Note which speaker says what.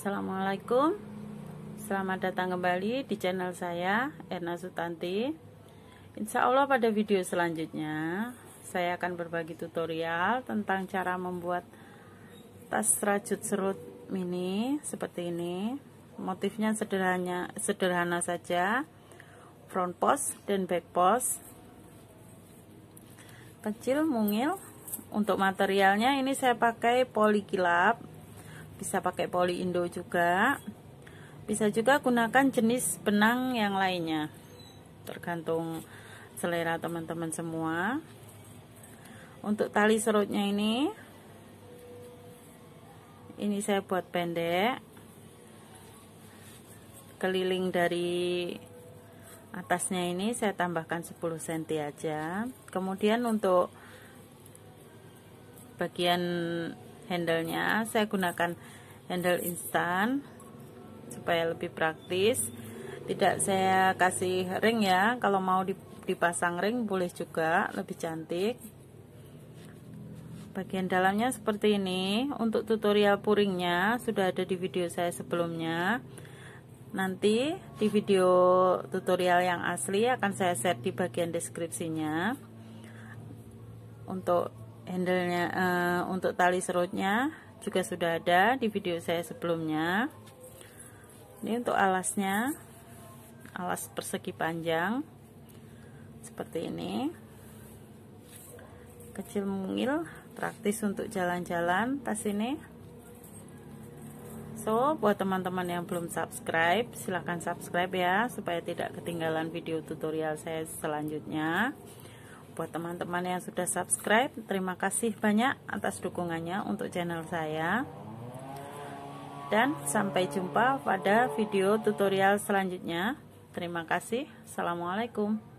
Speaker 1: Assalamualaikum Selamat datang kembali di channel saya Erna Sutanti Insya Allah pada video selanjutnya Saya akan berbagi tutorial Tentang cara membuat Tas rajut serut mini Seperti ini Motifnya sederhana, sederhana saja Front post dan back post Kecil mungil Untuk materialnya ini saya pakai polikilap bisa pakai poli indo juga bisa juga gunakan jenis benang yang lainnya tergantung selera teman-teman semua untuk tali serutnya ini ini saya buat pendek keliling dari atasnya ini saya tambahkan 10 cm aja kemudian untuk bagian handlenya Saya gunakan handle instan supaya lebih praktis. Tidak saya kasih ring ya. Kalau mau dipasang ring boleh juga, lebih cantik. Bagian dalamnya seperti ini. Untuk tutorial puringnya sudah ada di video saya sebelumnya. Nanti di video tutorial yang asli akan saya share di bagian deskripsinya. Untuk handlenya uh, untuk tali serutnya juga sudah ada di video saya sebelumnya ini untuk alasnya alas persegi panjang seperti ini kecil mungil praktis untuk jalan-jalan tas ini so buat teman-teman yang belum subscribe silahkan subscribe ya supaya tidak ketinggalan video tutorial saya selanjutnya buat teman-teman yang sudah subscribe terima kasih banyak atas dukungannya untuk channel saya dan sampai jumpa pada video tutorial selanjutnya terima kasih assalamualaikum